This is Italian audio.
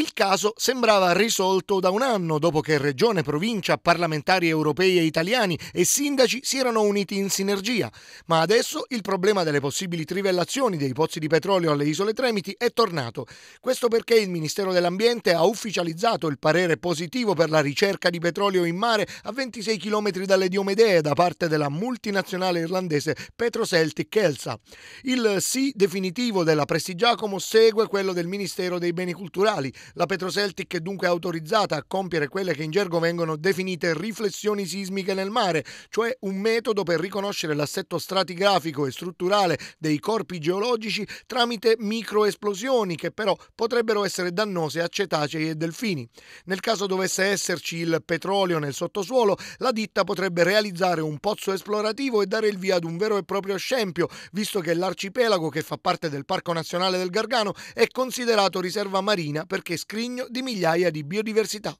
Il caso sembrava risolto da un anno dopo che Regione, Provincia, parlamentari europei e italiani e sindaci si erano uniti in sinergia, ma adesso il problema delle possibili trivellazioni dei pozzi di petrolio alle isole Tremiti è tornato. Questo perché il Ministero dell'Ambiente ha ufficializzato il parere positivo per la ricerca di petrolio in mare a 26 km dalle Diomedee da parte della multinazionale irlandese Petroceltic Elsa. Il sì definitivo della Prestigiacomo segue quello del Ministero dei Beni Culturali la Petroceltic è dunque autorizzata a compiere quelle che in gergo vengono definite riflessioni sismiche nel mare, cioè un metodo per riconoscere l'assetto stratigrafico e strutturale dei corpi geologici tramite microesplosioni che però potrebbero essere dannose a cetacei e delfini. Nel caso dovesse esserci il petrolio nel sottosuolo, la ditta potrebbe realizzare un pozzo esplorativo e dare il via ad un vero e proprio scempio, visto che l'arcipelago che fa parte del Parco Nazionale del Gargano è considerato riserva marina perché qualche scrigno di migliaia di biodiversità.